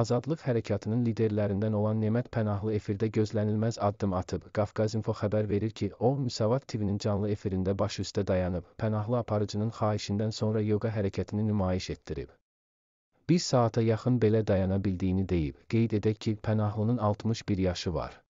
Azadlıq Hərəkatının liderlərindən olan Nemət Pənahlı efirdə gözlənilməz addım atıb. Qafqazinfo xəbər verir ki, o, Müsavat TV-nin canlı efirində baş üstə dayanıb. Pənahlı aparıcının xahişindən sonra yoga hərəkətini nümayiş etdirib. Bir saata yaxın belə dayana bildiyini deyib. Qeyd edək ki, Pənahlının 61 yaşı var.